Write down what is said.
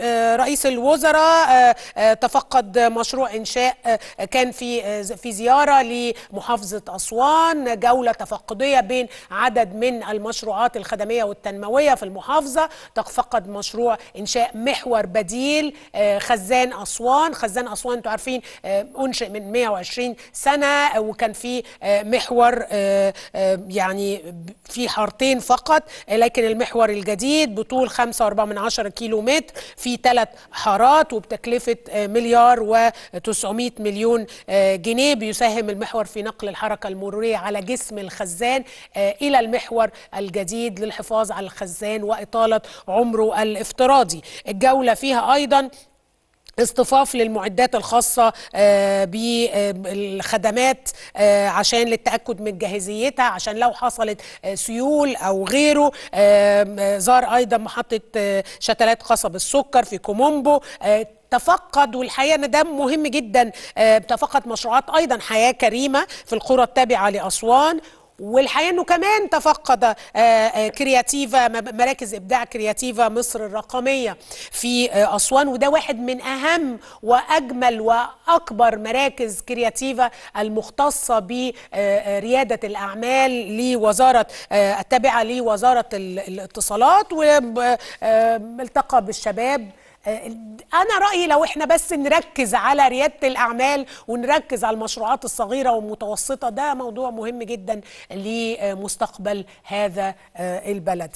آه، رئيس الوزراء آه، آه، تفقد مشروع انشاء كان في في زياره لمحافظه اسوان جوله تفقديه بين عدد من المشروعات الخدميه والتنمويه في المحافظه تفقد مشروع انشاء محور بديل خزان اسوان خزان اسوان انتم عارفين انشئ من 120 سنه وكان في محور يعني في حارتين فقط لكن المحور الجديد بطول 5.4 كيلو متر في ثلاث حارات وبتكلفة آه، مليار و900 مليون آه، جنيه بيساهم المحور في نقل الحركة المرورية على جسم الخزان آه، إلى المحور الجديد للحفاظ على الخزان وإطالة عمره الافتراضي الجولة فيها أيضا اصطفاف للمعدات الخاصة آه، بالخدمات آه، عشان للتأكد من جاهزيتها عشان لو حصلت آه، سيول أو غيره زار أيضا محطة شتلات قصب السكر في كومومبو تفقد والحقيقه ان ده مهم جدا تفقد مشروعات ايضا حياه كريمه في القرى التابعه لاسوان والحقيقه انه كمان تفقد آه، آه، كرياتيفا مراكز ابداع كرياتيفا مصر الرقميه في آه، اسوان وده واحد من اهم واجمل واكبر مراكز كرياتيفا المختصه برياده الاعمال لوزاره التابعه لوزاره الاتصالات والتقى بالشباب انا رايي لو احنا بس نركز على رياده الاعمال ونركز على المشروعات الصغيره والمتوسطه ده موضوع مهم جدا لمستقبل هذا آه، البلد